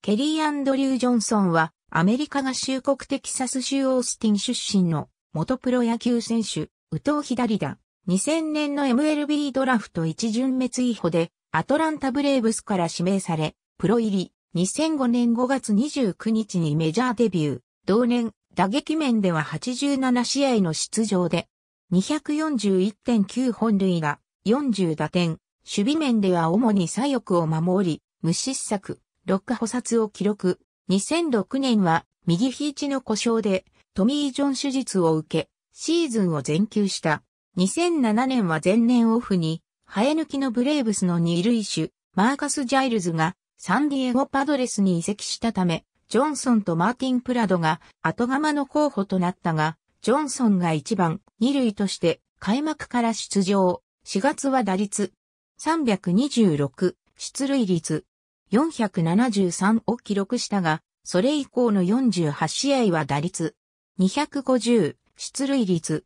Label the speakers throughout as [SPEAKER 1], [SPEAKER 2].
[SPEAKER 1] ケリー・アンドリュー・ジョンソンは、アメリカ合衆国テキサス州オースティン出身の元プロ野球選手、右投左打。2000年の MLB ドラフト1巡滅違法で、アトランタブレーブスから指名され、プロ入り、2005年5月29日にメジャーデビュー。同年、打撃面では87試合の出場で、241.9本塁打、40打点、守備面では主に左翼を守り、無失策。6ッ補殺を記録。2006年は右肘の故障でトミー・ジョン手術を受け、シーズンを全休した。2007年は前年オフに生え抜きのブレーブスの二類種、マーカス・ジャイルズがサンディエゴパドレスに移籍したため、ジョンソンとマーティン・プラドが後釜の候補となったが、ジョンソンが1番、2類として開幕から出場。4月は打率326、出塁率473を記録したが、それ以降の48試合は打率250、出塁率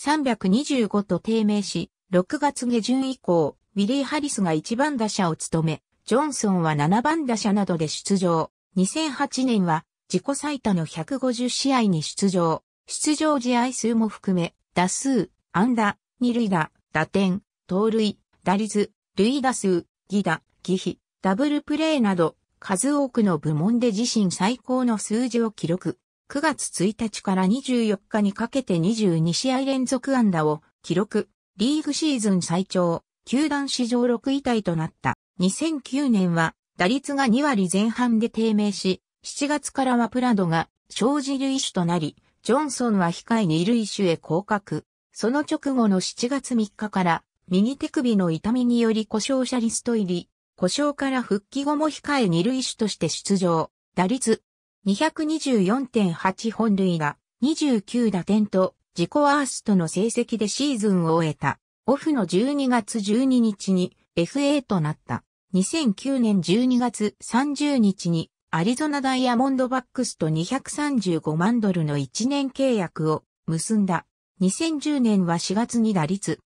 [SPEAKER 1] 325と低迷し、6月下旬以降、ウィリー・ハリスが1番打者を務め、ジョンソンは7番打者などで出場。2008年は自己最多の150試合に出場。出場試合数も含め、打数、安打、二塁打、打点、盗塁、打率、塁打数、犠打、犠比、ダブルプレーなど、数多くの部門で自身最高の数字を記録。9月1日から24日にかけて22試合連続安打を記録。リーグシーズン最長、球団史上6位体となった。2009年は打率が2割前半で低迷し、7月からはプラドが生じる種となり、ジョンソンは控えに塁手へ降格。その直後の7月3日から、右手首の痛みにより故障者リスト入り、故障から復帰後も控え二塁手として出場。打率224.8本塁打、29打点と自己アーストの成績でシーズンを終えた。オフの12月12日に FA となった。2009年12月30日にアリゾナダイヤモンドバックスと235万ドルの1年契約を結んだ。2010年は4月に打率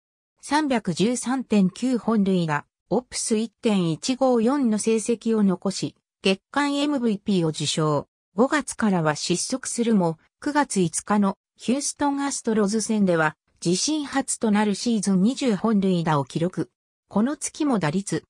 [SPEAKER 1] 313.9本塁打、オプス1.154の成績を残し、月間 MVP を受賞。5月からは失速するも、9月5日のヒューストンアストロズ戦では、自身初となるシーズン20本塁打を記録。この月も打率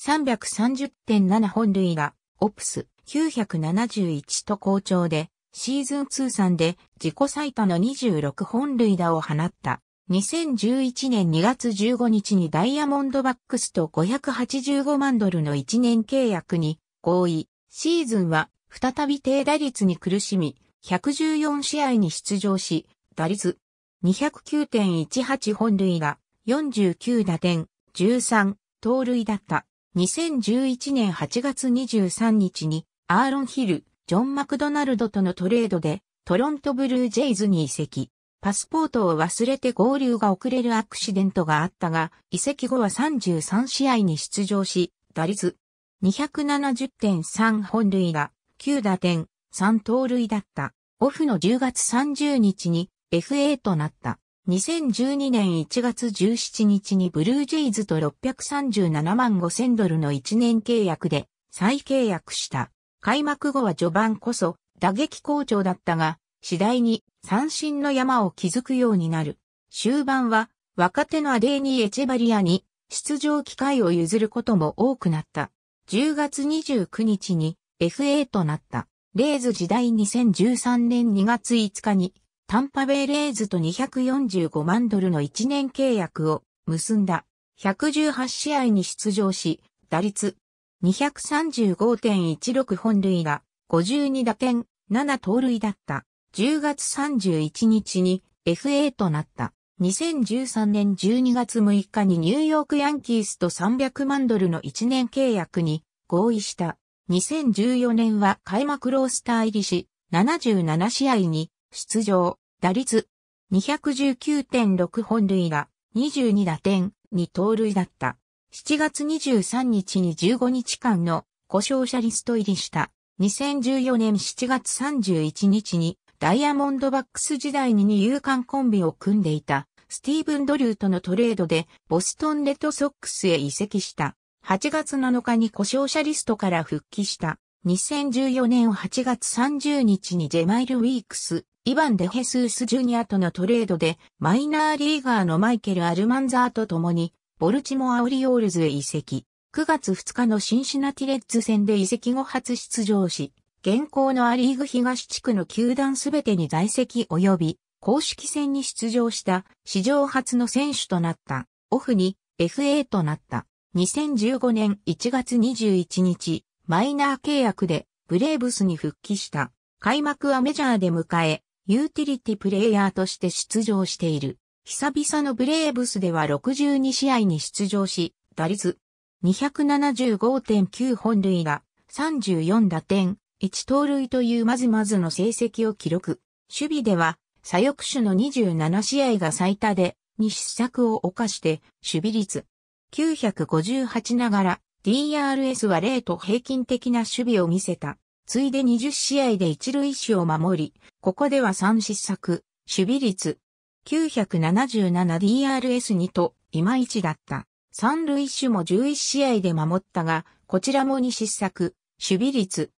[SPEAKER 1] 330.7本塁打、オプス971と好調で、シーズン通算で自己最多の26本塁打を放った。2011年2月15日にダイヤモンドバックスと585万ドルの1年契約に合意、シーズンは再び低打率に苦しみ、114試合に出場し、打率209.18本塁打、49打点、13盗塁だった。2011年8月23日にアーロン・ヒル、ジョン・マクドナルドとのトレードでトロントブルージェイズに移籍。パスポートを忘れて合流が遅れるアクシデントがあったが、移籍後は33試合に出場し、打率270.3本塁打、9打点、3盗塁だった。オフの10月30日に FA となった。2012年1月17日にブルージェイズと637万5000ドルの1年契約で再契約した。開幕後は序盤こそ打撃好調だったが、次第に三振の山を築くようになる。終盤は若手のアデーニ・エチェバリアに出場機会を譲ることも多くなった。10月29日に FA となった。レーズ時代2013年2月5日にタンパベイレーズと245万ドルの1年契約を結んだ。118試合に出場し、打率235.16本塁打、52打点、7盗塁だった。10月31日に FA となった。2013年12月6日にニューヨークヤンキースと300万ドルの1年契約に合意した。2014年は開幕ロースター入りし、77試合に出場、打率219.6本塁打、22打点、に盗塁だった。7月23日に15日間の故障者リスト入りした。2014年7月31日にダイヤモンドバックス時代に二遊間コンビを組んでいたスティーブン・ドリューとのトレードでボストンレッドソックスへ移籍した。8月7日に故障者リストから復帰した。2014年8月30日にジェマイル・ウィークス、イバン・デヘスース・ジュニアとのトレードで、マイナーリーガーのマイケル・アルマンザーと共に、ボルチモア・オリオールズへ移籍。9月2日のシンシナティレッズ戦で移籍後初出場し、現行のア・リーグ東地区の球団すべてに在籍及び公式戦に出場した史上初の選手となった。オフに FA となった。2015年1月21日、マイナー契約でブレーブスに復帰した。開幕はメジャーで迎え、ユーティリティプレイヤーとして出場している。久々のブレーブスでは62試合に出場し、打率275.9本塁打、34打点、1盗塁というまずまずの成績を記録。守備では、左翼手の27試合が最多で、2失策を犯して、守備率958ながら、DRS は0と平均的な守備を見せた。ついで20試合で一塁手を守り、ここでは3失策、守備率 977DRS2 と、いまいちだった。三塁手も11試合で守ったが、こちらも2失策、守備率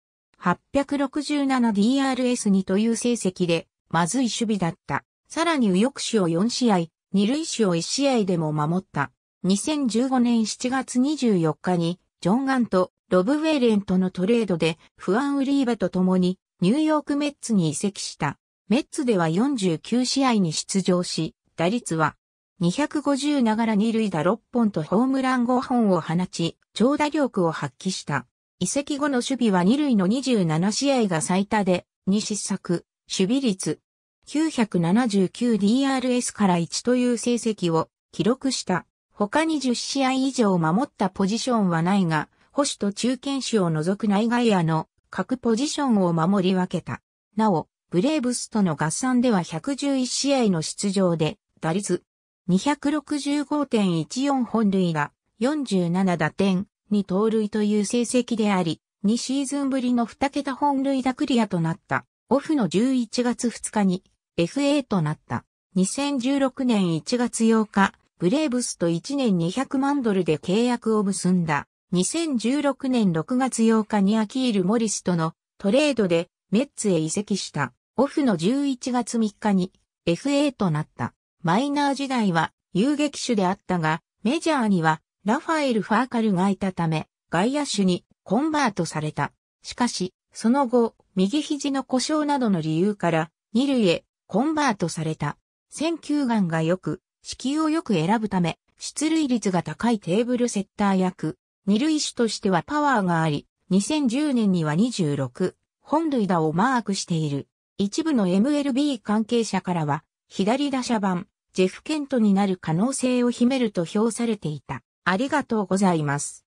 [SPEAKER 1] 867DRS2 という成績で、まずい守備だった。さらに右翼手を4試合、二塁手を1試合でも守った。2015年7月24日に、ジョン・ガンとロブ・ウェーレンとのトレードで、フアン・ウリーバと共に、ニューヨーク・メッツに移籍した。メッツでは49試合に出場し、打率は、250ながら二塁打6本とホームラン5本を放ち、長打力を発揮した。移籍後の守備は二塁の27試合が最多で、2失策、守備率、979DRS から1という成績を記録した。他に10試合以上守ったポジションはないが、保守と中堅守を除く内外野の各ポジションを守り分けた。なお、ブレーブスとの合算では111試合の出場で、打率265.14本塁打、47打点、に盗塁という成績であり、2シーズンぶりの2桁本塁打クリアとなった。オフの11月2日に FA となった。2016年1月8日、ブレーブスと1年200万ドルで契約を結んだ。2016年6月8日にアキール・モリスとのトレードでメッツへ移籍した。オフの11月3日に FA となった。マイナー時代は遊撃手であったが、メジャーにはラファエル・ファーカルがいたため、外野手にコンバートされた。しかし、その後、右肘の故障などの理由から、二塁へコンバートされた。選球眼が良く、死球をよく選ぶため、出塁率が高いテーブルセッター役、二塁手としてはパワーがあり、2010年には26、本塁打をマークしている。一部の MLB 関係者からは、左打者版、ジェフケントになる可能性を秘めると評されていた。ありがとうございます。